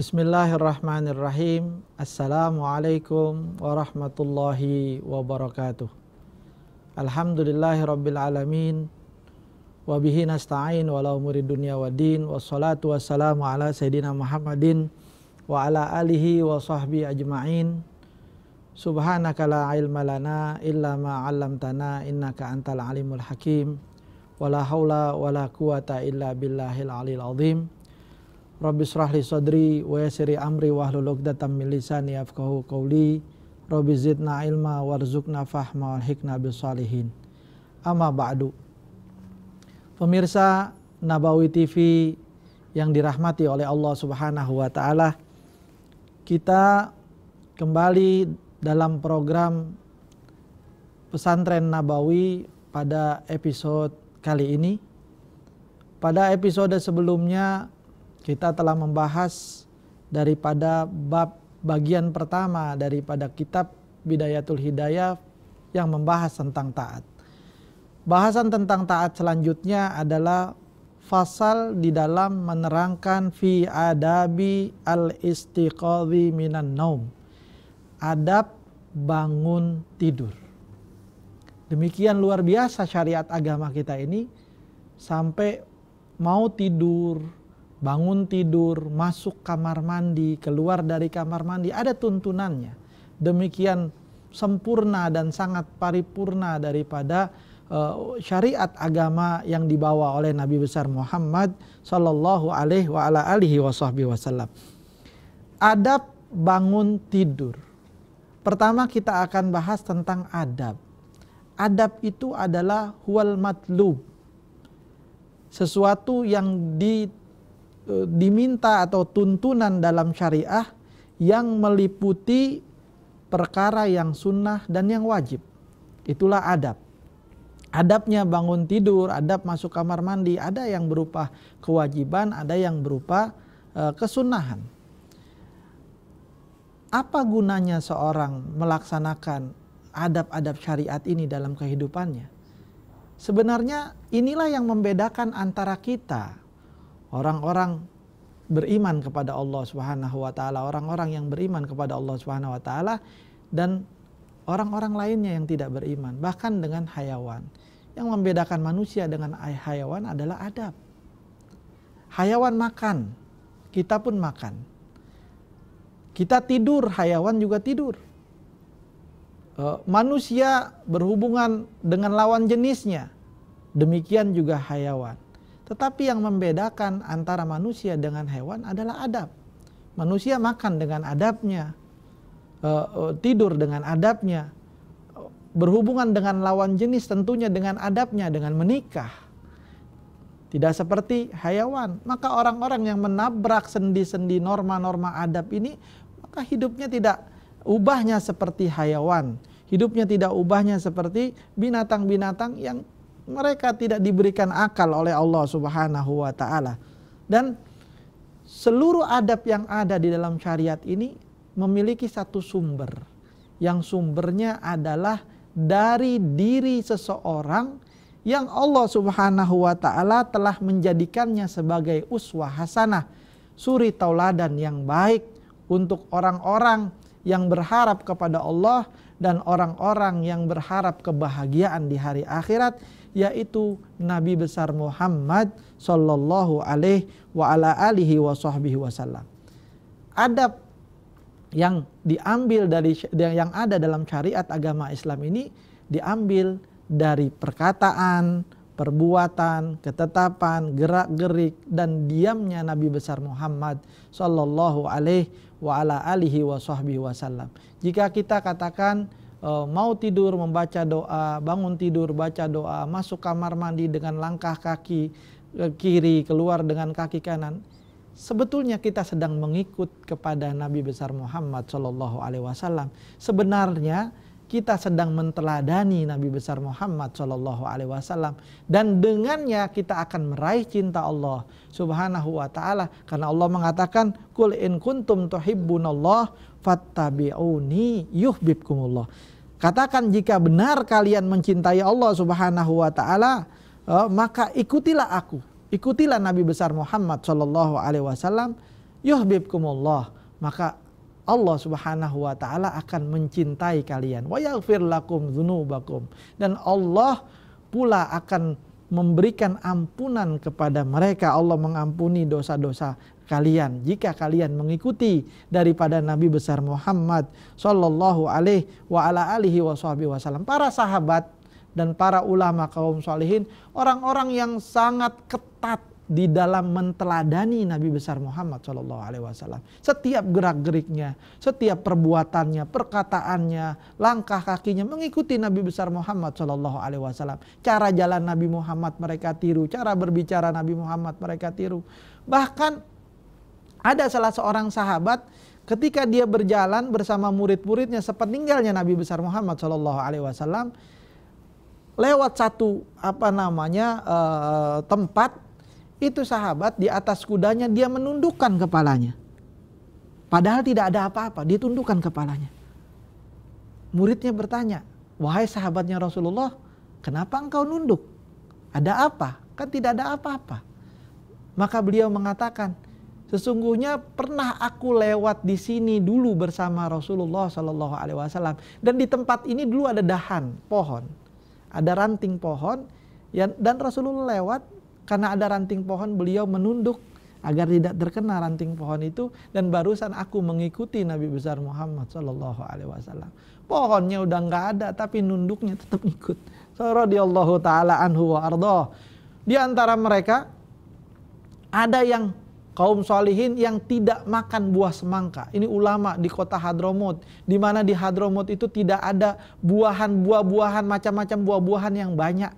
Bismillahirrahmanirrahim. Assalamualaikum warahmatullahi wabarakatuh. Alhamdulillahirabbil alamin. Wa bihi nasta'in wala umuri dunya waddin. Wassalatu wassalamu ala sayidina Muhammadin wa ala alihi wa sahbihi ajma'in. Subhanaka la ilma lana illa ma 'allamtana innaka antal alimul hakim. Wala haula wala quwata illa billahil alil azim. Rabbi syrahli sadri wa yasiri amri wa hlul 'uqdatam min lisani yafqahu qawli. Rabbi zidna ilma warzuqna fahma wal hikna bis salihin. Amma ba'du. Pemirsa Nabawi TV yang dirahmati oleh Allah Subhanahu wa taala, kita kembali dalam program Pesantren Nabawi pada episode kali ini. Pada episode sebelumnya kita telah membahas daripada bab bagian pertama daripada kitab Bidayatul Hidayah yang membahas tentang taat. Bahasan tentang taat selanjutnya adalah fasal di dalam menerangkan fi adabi al istiqadhi minan naum. Adab bangun tidur. Demikian luar biasa syariat agama kita ini sampai mau tidur, bangun tidur, masuk kamar mandi, keluar dari kamar mandi, ada tuntunannya. Demikian sempurna dan sangat paripurna daripada eh, syariat agama yang dibawa oleh Nabi besar Muhammad sallallahu alaihi wa wasallam. Adab bangun tidur. Pertama kita akan bahas tentang adab. Adab itu adalah huwal matlub. Sesuatu yang di E, diminta atau tuntunan dalam syariah yang meliputi perkara yang sunnah dan yang wajib. Itulah adab. Adabnya bangun tidur, adab masuk kamar mandi, ada yang berupa kewajiban, ada yang berupa e, kesunahan. Apa gunanya seorang melaksanakan adab-adab syariat ini dalam kehidupannya? Sebenarnya inilah yang membedakan antara kita orang-orang beriman kepada Allah Subhanahu wa taala, orang-orang yang beriman kepada Allah Subhanahu wa taala dan orang-orang lainnya yang tidak beriman, bahkan dengan hayawan. Yang membedakan manusia dengan hayawan adalah adab. Hayawan makan, kita pun makan. Kita tidur, hayawan juga tidur. E, manusia berhubungan dengan lawan jenisnya, demikian juga hayawan tetapi yang membedakan antara manusia dengan hewan adalah adab. Manusia makan dengan adabnya, eh, eh, tidur dengan adabnya, berhubungan dengan lawan jenis tentunya dengan adabnya, dengan menikah tidak seperti hayawan. Maka orang-orang yang menabrak sendi-sendi norma-norma adab ini, maka hidupnya tidak ubahnya seperti hayawan. Hidupnya tidak ubahnya seperti binatang-binatang yang mereka tidak diberikan akal oleh Allah Subhanahu wa taala. Dan seluruh adab yang ada di dalam syariat ini memiliki satu sumber yang sumbernya adalah dari diri seseorang yang Allah Subhanahu wa taala telah menjadikannya sebagai uswah hasanah, suri tauladan yang baik untuk orang-orang yang berharap kepada Allah dan orang-orang yang berharap kebahagiaan di hari akhirat yaitu Nabi besar Muhammad sallallahu alaihi wa ala alihi wa sahbihi wasallam. Adab yang diambil dari yang ada dalam syariat agama Islam ini diambil dari perkataan, perbuatan, ketetapan, gerak-gerik dan diamnya Nabi besar Muhammad sallallahu alaihi wa ala alihi wa sahbihi wasallam. Jika kita katakan Eh, mau tidur membaca doa, bangun tidur baca doa, masuk kamar mandi dengan langkah kaki eh, kiri, keluar dengan kaki kanan. Sebetulnya kita sedang mengikut kepada Nabi besar Muhammad Shallallahu Alaihi Wasallam. Sebenarnya kita sedang menteladani Nabi besar Muhammad Shallallahu Alaihi Wasallam dan dengannya kita akan meraih cinta Allah Subhanahu Wa Taala karena Allah mengatakan kul in kuntum tuhibbunallah fattabi'uni yuhbibkumullah. Katakan jika benar kalian mencintai Allah Subhanahu wa taala, eh, maka ikutilah aku. Ikutilah Nabi besar Muhammad sallallahu alaihi wasallam yuhbibkumullah, Maka Allah Subhanahu wa taala akan mencintai kalian. Wa yaghfir lakum dzunubakum. Dan Allah pula akan memberikan ampunan kepada mereka. Allah mengampuni dosa-dosa kalian jika kalian mengikuti daripada Nabi besar Muhammad sallallahu alaihi wa ala alihi wasallam para sahabat dan para ulama kaum salihin orang-orang yang sangat ketat di dalam menteladani Nabi besar Muhammad Shallallahu Alaihi Wasallam. Setiap gerak geriknya, setiap perbuatannya, perkataannya, langkah kakinya mengikuti Nabi besar Muhammad Shallallahu Alaihi Wasallam. Cara jalan Nabi Muhammad mereka tiru, cara berbicara Nabi Muhammad mereka tiru. Bahkan ada salah seorang sahabat ketika dia berjalan bersama murid-muridnya sepeninggalnya Nabi besar Muhammad Shallallahu Alaihi Wasallam lewat satu apa namanya uh, tempat itu sahabat di atas kudanya dia menundukkan kepalanya padahal tidak ada apa-apa dia tundukkan kepalanya muridnya bertanya wahai sahabatnya Rasulullah kenapa engkau nunduk ada apa kan tidak ada apa-apa maka beliau mengatakan Sesungguhnya pernah aku lewat di sini dulu bersama Rasulullah Shallallahu Alaihi Wasallam dan di tempat ini dulu ada dahan pohon, ada ranting pohon ya, dan Rasulullah lewat karena ada ranting pohon beliau menunduk agar tidak terkena ranting pohon itu dan barusan aku mengikuti Nabi besar Muhammad Shallallahu Alaihi Wasallam. Pohonnya udah nggak ada tapi nunduknya tetap ikut. Radhiyallahu taala anhu wa ardoh. Di antara mereka ada yang kaum salihin yang tidak makan buah semangka. Ini ulama di kota Hadromut, di mana di Hadromut itu tidak ada buahan, buah-buahan, macam-macam buah-buahan yang banyak.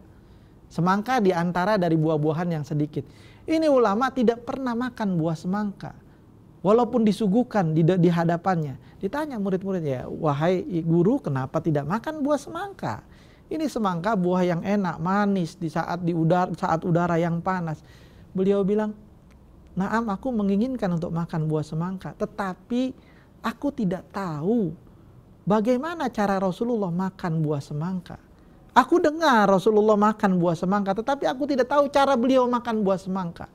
Semangka di antara dari buah-buahan yang sedikit. Ini ulama tidak pernah makan buah semangka. Walaupun disuguhkan di, di hadapannya. Ditanya murid-muridnya, wahai guru kenapa tidak makan buah semangka? Ini semangka buah yang enak, manis di saat di udara, saat udara yang panas. Beliau bilang, Naam aku menginginkan untuk makan buah semangka, tetapi aku tidak tahu bagaimana cara Rasulullah makan buah semangka. Aku dengar Rasulullah makan buah semangka, tetapi aku tidak tahu cara beliau makan buah semangka.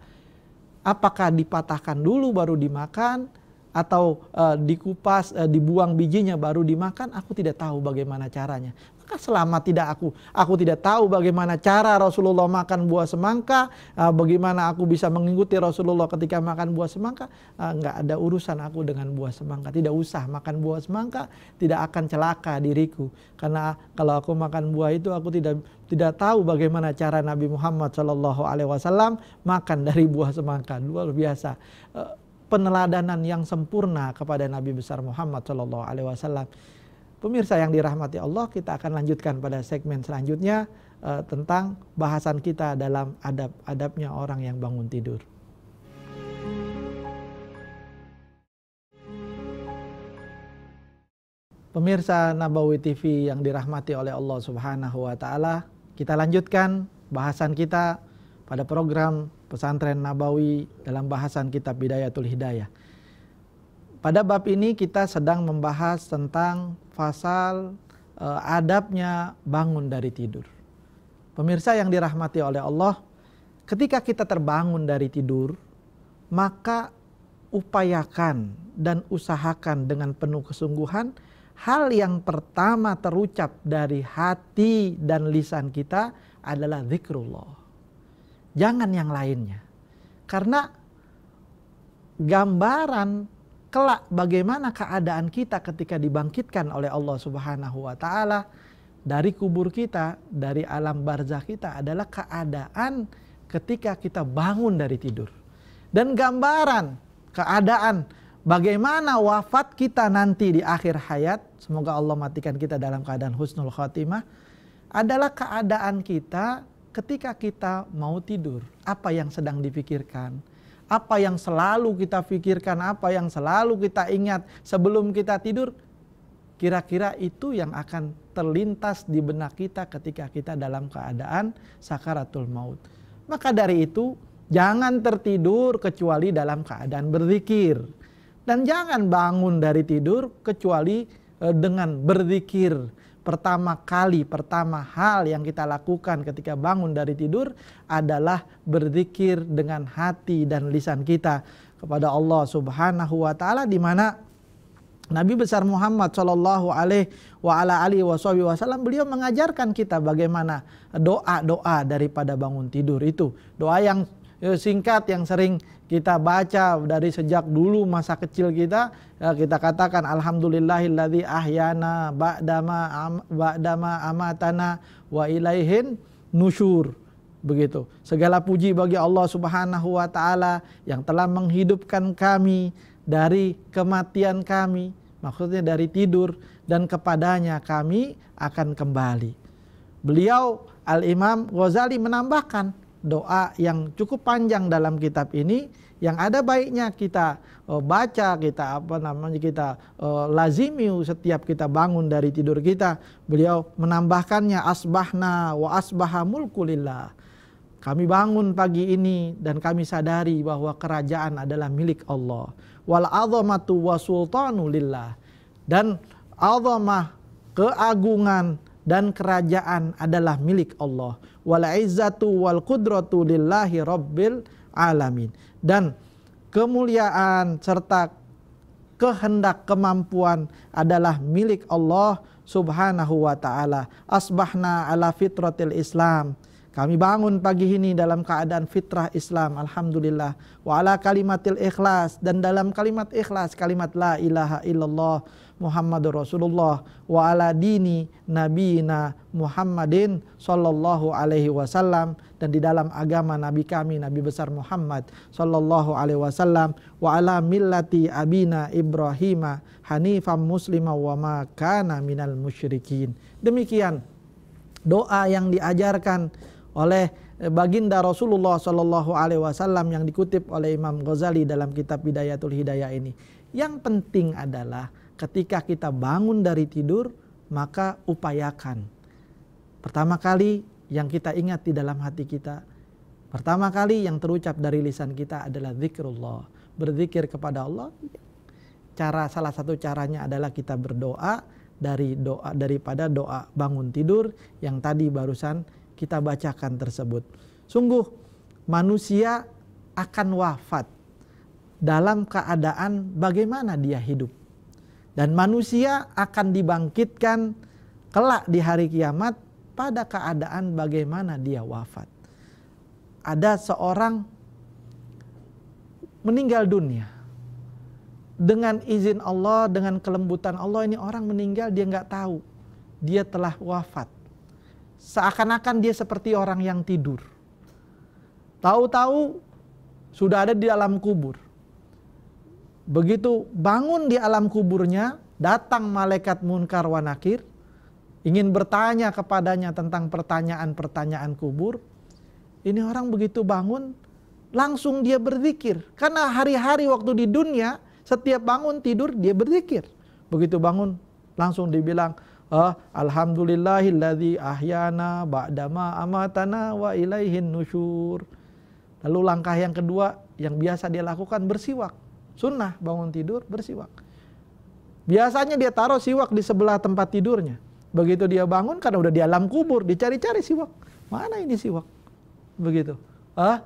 Apakah dipatahkan dulu baru dimakan? atau uh, dikupas, uh, dibuang bijinya baru dimakan, aku tidak tahu bagaimana caranya. Maka selama tidak aku, aku tidak tahu bagaimana cara Rasulullah makan buah semangka, uh, bagaimana aku bisa mengikuti Rasulullah ketika makan buah semangka, uh, ada urusan aku dengan buah semangka. Tidak usah makan buah semangka, tidak akan celaka diriku. Karena kalau aku makan buah itu, aku tidak tidak tahu bagaimana cara Nabi Muhammad saw makan dari buah semangka. Luar biasa peneladanan yang sempurna kepada Nabi besar Muhammad Shallallahu Alaihi Wasallam. Pemirsa yang dirahmati Allah, kita akan lanjutkan pada segmen selanjutnya uh, tentang bahasan kita dalam adab-adabnya orang yang bangun tidur. Pemirsa Nabawi TV yang dirahmati oleh Allah Subhanahu wa taala, kita lanjutkan bahasan kita pada program pesantren Nabawi dalam bahasan kitab Bidayatul Hidayah. Pada bab ini kita sedang membahas tentang fasal e, adabnya bangun dari tidur. Pemirsa yang dirahmati oleh Allah, ketika kita terbangun dari tidur, maka upayakan dan usahakan dengan penuh kesungguhan hal yang pertama terucap dari hati dan lisan kita adalah zikrullah jangan yang lainnya. Karena gambaran kelak bagaimana keadaan kita ketika dibangkitkan oleh Allah Subhanahu wa taala dari kubur kita, dari alam barzah kita adalah keadaan ketika kita bangun dari tidur. Dan gambaran keadaan bagaimana wafat kita nanti di akhir hayat, semoga Allah matikan kita dalam keadaan husnul khatimah adalah keadaan kita ketika kita mau tidur, apa yang sedang dipikirkan? Apa yang selalu kita pikirkan, apa yang selalu kita ingat sebelum kita tidur? Kira-kira itu yang akan terlintas di benak kita ketika kita dalam keadaan sakaratul maut. Maka dari itu, jangan tertidur kecuali dalam keadaan berzikir. Dan jangan bangun dari tidur kecuali eh, dengan berzikir pertama kali, pertama hal yang kita lakukan ketika bangun dari tidur adalah berzikir dengan hati dan lisan kita kepada Allah Subhanahu wa taala di mana Nabi besar Muhammad Shallallahu Alaihi wa ala alihi wasallam beliau mengajarkan kita bagaimana doa-doa daripada bangun tidur itu. Doa yang Eh, singkat yang sering kita baca dari sejak dulu masa kecil kita eh, kita katakan alhamdulillahilladzi ahyana ba'dama am, ba'dama amatana wa ilaihin nusyur begitu segala puji bagi Allah Subhanahu wa taala yang telah menghidupkan kami dari kematian kami maksudnya dari tidur dan kepadanya kami akan kembali beliau Al Imam Ghazali menambahkan doa yang cukup panjang dalam kitab ini yang ada baiknya kita uh, baca kita apa namanya kita uh, lazimi setiap kita bangun dari tidur kita beliau menambahkannya asbahna wa asbaha mulkulillah kami bangun pagi ini dan kami sadari bahwa kerajaan adalah milik Allah wal azamatu wa sultanu lillah dan azamah keagungan dan kerajaan adalah milik Allah wal izzatu wal qudratu lillahi rabbil alamin. Dan kemuliaan serta kehendak kemampuan adalah milik Allah Subhanahu wa taala. Asbahna ala fitratil Islam kami bangun pagi ini dalam keadaan fitrah Islam, Alhamdulillah. Wa ala kalimatil ikhlas, dan dalam kalimat ikhlas, kalimat la ilaha illallah Muhammadur Rasulullah. Wa ala dini nabina Muhammadin sallallahu alaihi wasallam. Dan di dalam agama nabi kami, nabi besar Muhammad sallallahu alaihi wasallam. Wa ala millati abina Ibrahima hanifam muslima wa makana minal musyrikin. Demikian doa yang diajarkan oleh eh, baginda Rasulullah Shallallahu Alaihi Wasallam yang dikutip oleh Imam Ghazali dalam kitab Bidayatul Hidayah ini. Yang penting adalah ketika kita bangun dari tidur maka upayakan. Pertama kali yang kita ingat di dalam hati kita, pertama kali yang terucap dari lisan kita adalah zikrullah, berzikir kepada Allah. Cara salah satu caranya adalah kita berdoa dari doa daripada doa bangun tidur yang tadi barusan kita bacakan tersebut. Sungguh manusia akan wafat dalam keadaan bagaimana dia hidup. Dan manusia akan dibangkitkan kelak di hari kiamat pada keadaan bagaimana dia wafat. Ada seorang meninggal dunia. Dengan izin Allah, dengan kelembutan Allah ini orang meninggal dia nggak tahu. Dia telah wafat seakan-akan dia seperti orang yang tidur. Tahu-tahu sudah ada di alam kubur. Begitu bangun di alam kuburnya, datang malaikat munkar Wanakir ingin bertanya kepadanya tentang pertanyaan-pertanyaan kubur. Ini orang begitu bangun, langsung dia berzikir. Karena hari-hari waktu di dunia, setiap bangun tidur dia berzikir. Begitu bangun, langsung dibilang, uh, alhamdulillahilladzi ahyana ba'dama amatana wa ilaihin nusyur. Lalu langkah yang kedua yang biasa dia lakukan bersiwak. Sunnah bangun tidur bersiwak. Biasanya dia taruh siwak di sebelah tempat tidurnya. Begitu dia bangun karena udah di alam kubur, dicari-cari siwak. Mana ini siwak? Begitu. Ah,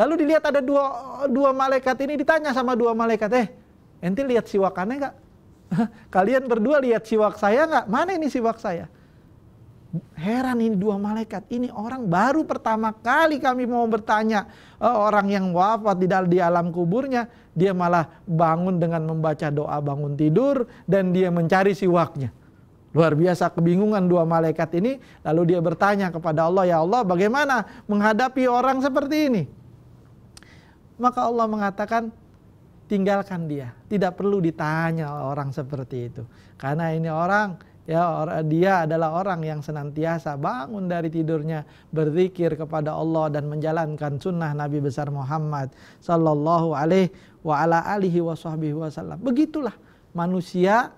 lalu dilihat ada dua dua malaikat ini ditanya sama dua malaikat, "Eh, ente lihat siwakannya enggak?" Kalian berdua lihat siwak saya nggak? Mana ini siwak saya? Heran ini dua malaikat. Ini orang baru pertama kali kami mau bertanya. Oh, orang yang wafat di, di alam kuburnya. Dia malah bangun dengan membaca doa bangun tidur. Dan dia mencari siwaknya. Luar biasa kebingungan dua malaikat ini. Lalu dia bertanya kepada Allah. Ya Allah bagaimana menghadapi orang seperti ini? Maka Allah mengatakan tinggalkan dia. Tidak perlu ditanya orang seperti itu. Karena ini orang ya dia adalah orang yang senantiasa bangun dari tidurnya berzikir kepada Allah dan menjalankan sunnah Nabi besar Muhammad sallallahu alaihi wa ala alihi wa wasallam. Begitulah manusia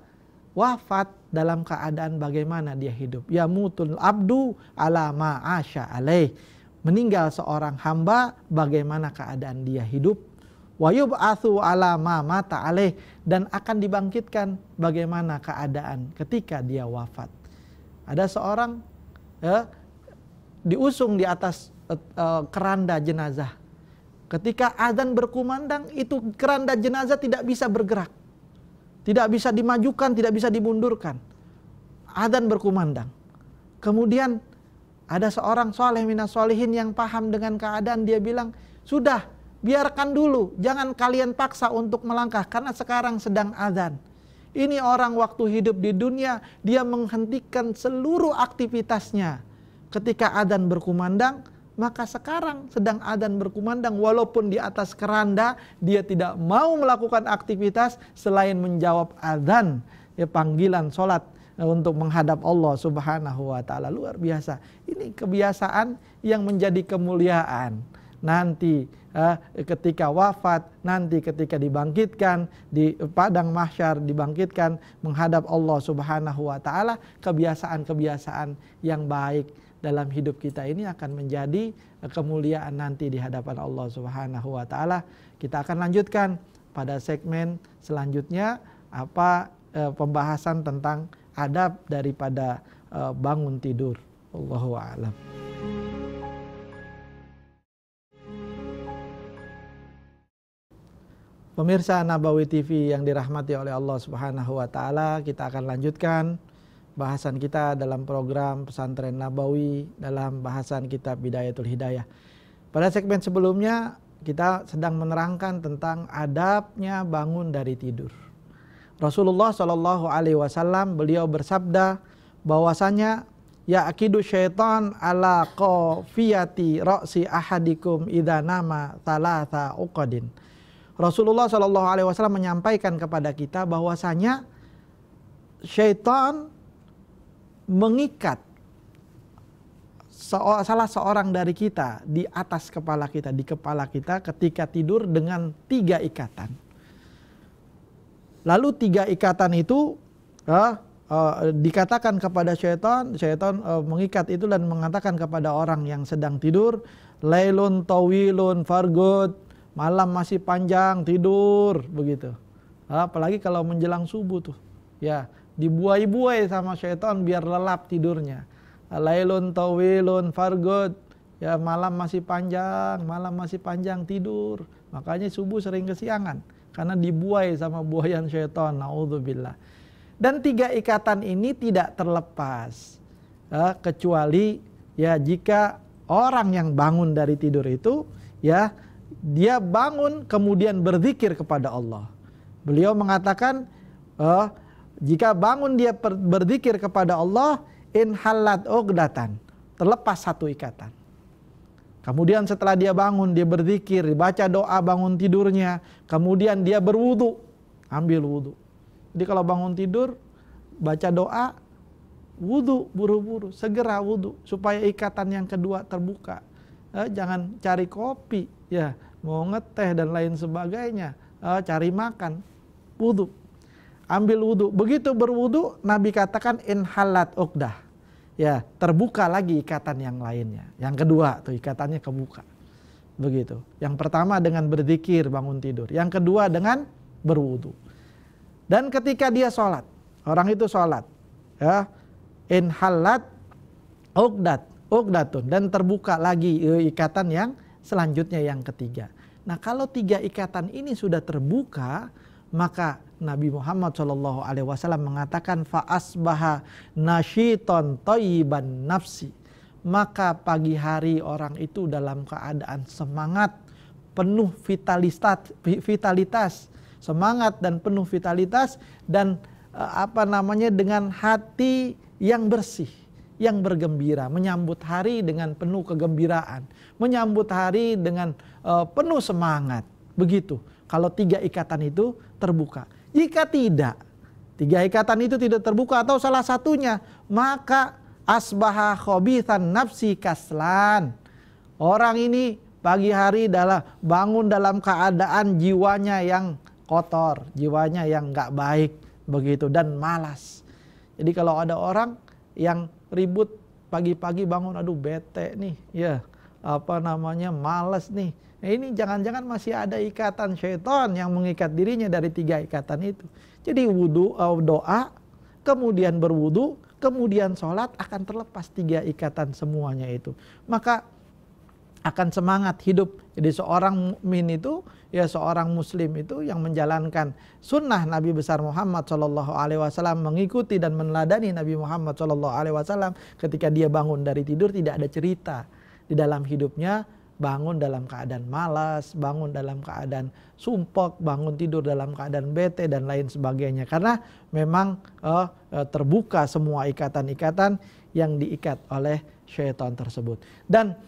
wafat dalam keadaan bagaimana dia hidup. Ya mutul abdu ala ma'asha alaih. Meninggal seorang hamba bagaimana keadaan dia hidup wayub asu alama mata aleh dan akan dibangkitkan bagaimana keadaan ketika dia wafat. Ada seorang ya, diusung di atas uh, uh, keranda jenazah. Ketika azan berkumandang itu keranda jenazah tidak bisa bergerak. Tidak bisa dimajukan, tidak bisa dimundurkan. Azan berkumandang. Kemudian ada seorang soleh minas solehin yang paham dengan keadaan dia bilang, sudah biarkan dulu, jangan kalian paksa untuk melangkah karena sekarang sedang azan. Ini orang waktu hidup di dunia dia menghentikan seluruh aktivitasnya. Ketika adan berkumandang, maka sekarang sedang adan berkumandang walaupun di atas keranda dia tidak mau melakukan aktivitas selain menjawab adan, ya panggilan sholat eh, untuk menghadap Allah Subhanahu wa taala luar biasa. Ini kebiasaan yang menjadi kemuliaan nanti eh, ketika wafat, nanti ketika dibangkitkan di padang mahsyar dibangkitkan menghadap Allah Subhanahu wa taala, kebiasaan-kebiasaan yang baik dalam hidup kita ini akan menjadi kemuliaan nanti di hadapan Allah Subhanahu wa taala. Kita akan lanjutkan pada segmen selanjutnya apa eh, pembahasan tentang adab daripada eh, bangun tidur. Allahu a'lam. Pemirsa Nabawi TV yang dirahmati oleh Allah Subhanahu wa taala, kita akan lanjutkan bahasan kita dalam program Pesantren Nabawi dalam bahasan kitab Bidayatul Hidayah. Pada segmen sebelumnya kita sedang menerangkan tentang adabnya bangun dari tidur. Rasulullah Shallallahu Alaihi Wasallam beliau bersabda bahwasanya ya akidu syaitan ala qafiyati roksi ahadikum idha nama talata uqadin. Rasulullah Shallallahu Alaihi Wasallam menyampaikan kepada kita bahwasanya syaitan mengikat salah seorang dari kita di atas kepala kita, di kepala kita ketika tidur dengan tiga ikatan. Lalu tiga ikatan itu eh, eh, dikatakan kepada syaitan, syaitan eh, mengikat itu dan mengatakan kepada orang yang sedang tidur, Lailun tawilun fargud, malam masih panjang tidur begitu. Apalagi kalau menjelang subuh tuh, ya dibuai-buai sama syaitan biar lelap tidurnya. Lailun tawilun fargod, ya malam masih panjang, malam masih panjang tidur. Makanya subuh sering kesiangan karena dibuai sama buayan syaitan. Naudzubillah. Dan tiga ikatan ini tidak terlepas ya, kecuali ya jika orang yang bangun dari tidur itu ya dia bangun kemudian berzikir kepada Allah. Beliau mengatakan uh, jika bangun dia berzikir kepada Allah inhalat ogdatan terlepas satu ikatan. Kemudian setelah dia bangun, dia berzikir, baca doa bangun tidurnya. Kemudian dia berwudu, ambil wudu. Jadi kalau bangun tidur, baca doa, wudu buru-buru, segera wudu supaya ikatan yang kedua terbuka eh, jangan cari kopi ya mau ngeteh dan lain sebagainya eh, cari makan wudhu ambil wudhu begitu berwudhu Nabi katakan inhalat ukdah ya terbuka lagi ikatan yang lainnya yang kedua tuh ikatannya kebuka begitu yang pertama dengan berzikir bangun tidur yang kedua dengan berwudhu dan ketika dia sholat orang itu sholat ya inhalat ukdat Uqdatun oh, dan terbuka lagi eh, ikatan yang selanjutnya yang ketiga. Nah, kalau tiga ikatan ini sudah terbuka, maka Nabi Muhammad Shallallahu Alaihi Wasallam mengatakan faasbaha nashiton toiban nafsi. Maka pagi hari orang itu dalam keadaan semangat, penuh vitalitas, semangat dan penuh vitalitas dan eh, apa namanya dengan hati yang bersih yang bergembira, menyambut hari dengan penuh kegembiraan, menyambut hari dengan uh, penuh semangat. Begitu. Kalau tiga ikatan itu terbuka. Jika tidak, tiga ikatan itu tidak terbuka atau salah satunya, maka asbaha khobithan nafsi kaslan. Orang ini pagi hari dalam bangun dalam keadaan jiwanya yang kotor, jiwanya yang gak baik begitu dan malas. Jadi kalau ada orang yang ribut pagi-pagi bangun aduh bete nih ya apa namanya males nih nah, ini jangan-jangan masih ada ikatan syaitan yang mengikat dirinya dari tiga ikatan itu jadi wudhu eh, doa kemudian berwudhu kemudian sholat akan terlepas tiga ikatan semuanya itu maka akan semangat hidup. Jadi seorang mukmin itu ya seorang muslim itu yang menjalankan sunnah Nabi besar Muhammad Shallallahu Alaihi Wasallam mengikuti dan meneladani Nabi Muhammad Shallallahu Alaihi Wasallam ketika dia bangun dari tidur tidak ada cerita di dalam hidupnya bangun dalam keadaan malas, bangun dalam keadaan sumpok, bangun tidur dalam keadaan bete dan lain sebagainya karena memang eh, eh terbuka semua ikatan-ikatan yang diikat oleh syaitan tersebut dan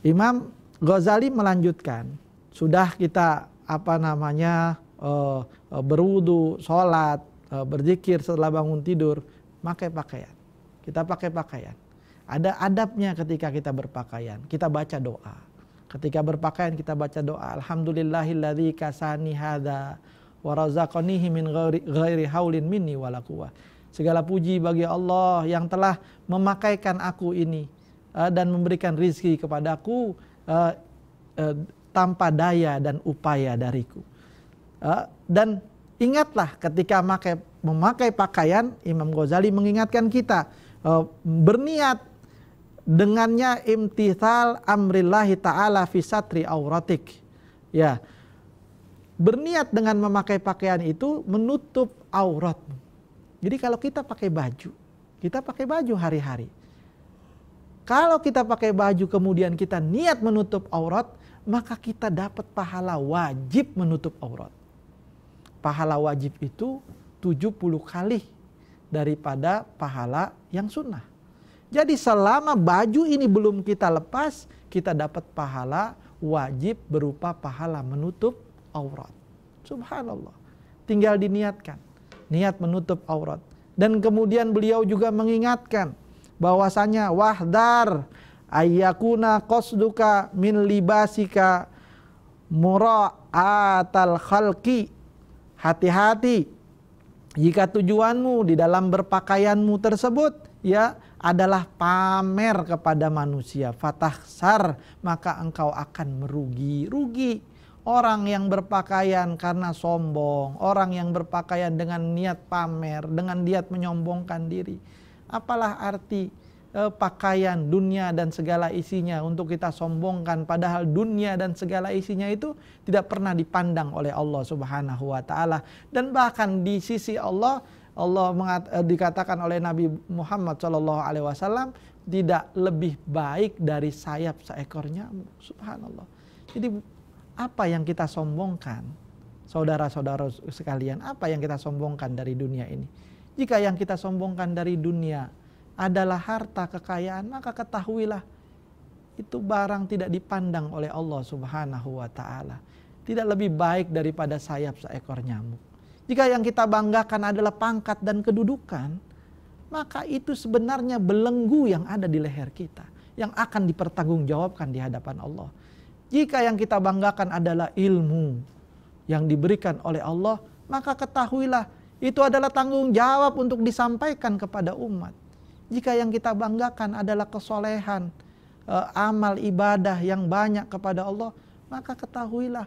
Imam Ghazali melanjutkan, sudah kita apa namanya eh, eh, berwudu, sholat, eh, berzikir setelah bangun tidur, pakai pakaian. Kita pakai pakaian. Ada adabnya ketika kita berpakaian. Kita baca doa. Ketika berpakaian kita baca doa. Alhamdulillahilladzi kasani hadha wa razaqanihi min ghairi haulin minni walakuwa. Segala puji bagi Allah yang telah memakaikan aku ini Eh, dan memberikan rizki kepadaku uh, uh, tanpa daya dan upaya dariku. Uh, dan ingatlah ketika memakai, memakai pakaian, Imam Ghazali mengingatkan kita uh, berniat dengannya imtithal amrillahi ta'ala fisatri auratik. Ya, berniat dengan memakai pakaian itu menutup auratmu. Jadi kalau kita pakai baju, kita pakai baju hari-hari kalau kita pakai baju kemudian kita niat menutup aurat, maka kita dapat pahala wajib menutup aurat. Pahala wajib itu 70 kali daripada pahala yang sunnah. Jadi selama baju ini belum kita lepas, kita dapat pahala wajib berupa pahala menutup aurat. Subhanallah. Tinggal diniatkan. Niat menutup aurat. Dan kemudian beliau juga mengingatkan bahwasanya wahdar ayyakuna qasduka min libasika mura'atal khalqi hati-hati jika tujuanmu di dalam berpakaianmu tersebut ya adalah pamer kepada manusia fatahsar maka engkau akan merugi rugi Orang yang berpakaian karena sombong, orang yang berpakaian dengan niat pamer, dengan niat menyombongkan diri, apalah arti eh, pakaian dunia dan segala isinya untuk kita sombongkan padahal dunia dan segala isinya itu tidak pernah dipandang oleh Allah Subhanahu wa taala dan bahkan di sisi Allah Allah mengat, eh, dikatakan oleh Nabi Muhammad Shallallahu alaihi wasallam tidak lebih baik dari sayap seekor nyamuk subhanallah jadi apa yang kita sombongkan saudara-saudara sekalian apa yang kita sombongkan dari dunia ini jika yang kita sombongkan dari dunia adalah harta kekayaan, maka ketahuilah itu barang tidak dipandang oleh Allah Subhanahu wa taala. Tidak lebih baik daripada sayap seekor nyamuk. Jika yang kita banggakan adalah pangkat dan kedudukan, maka itu sebenarnya belenggu yang ada di leher kita yang akan dipertanggungjawabkan di hadapan Allah. Jika yang kita banggakan adalah ilmu yang diberikan oleh Allah, maka ketahuilah itu adalah tanggung jawab untuk disampaikan kepada umat. Jika yang kita banggakan adalah kesolehan, eh, amal ibadah yang banyak kepada Allah, maka ketahuilah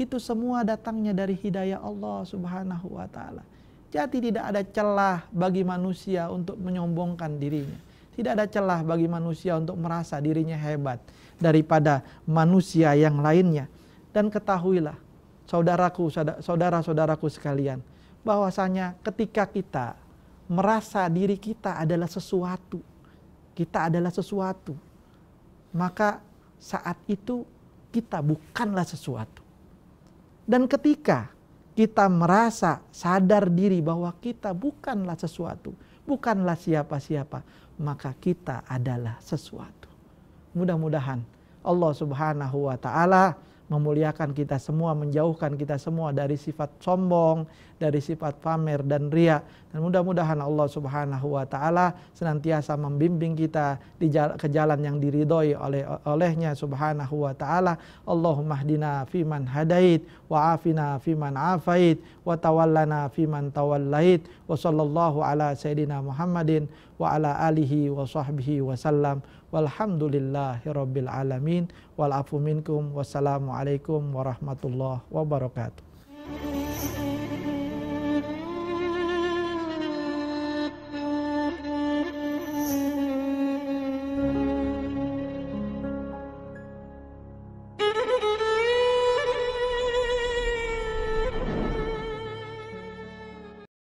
itu semua datangnya dari hidayah Allah Subhanahu wa taala. Jadi tidak ada celah bagi manusia untuk menyombongkan dirinya. Tidak ada celah bagi manusia untuk merasa dirinya hebat daripada manusia yang lainnya. Dan ketahuilah, saudaraku, saudara-saudaraku sekalian, bahwasanya ketika kita merasa diri kita adalah sesuatu, kita adalah sesuatu, maka saat itu kita bukanlah sesuatu. Dan ketika kita merasa sadar diri bahwa kita bukanlah sesuatu, bukanlah siapa-siapa, maka kita adalah sesuatu. Mudah-mudahan Allah Subhanahu wa taala memuliakan kita semua, menjauhkan kita semua dari sifat sombong, dari sifat pamer dan ria. Dan mudah-mudahan Allah Subhanahu wa taala senantiasa membimbing kita di jala, ke jalan yang diridhoi oleh olehnya Subhanahu wa taala. Allahumma hdina fiman hadait wa afina fiman afait wa tawallana fiman tawallait wa sallallahu ala sayyidina Muhammadin wa ala alihi wa sahbihi wasallam. Walhamdulillahirabbil alamin wal minkum wassalamu warahmatullahi wabarakatuh.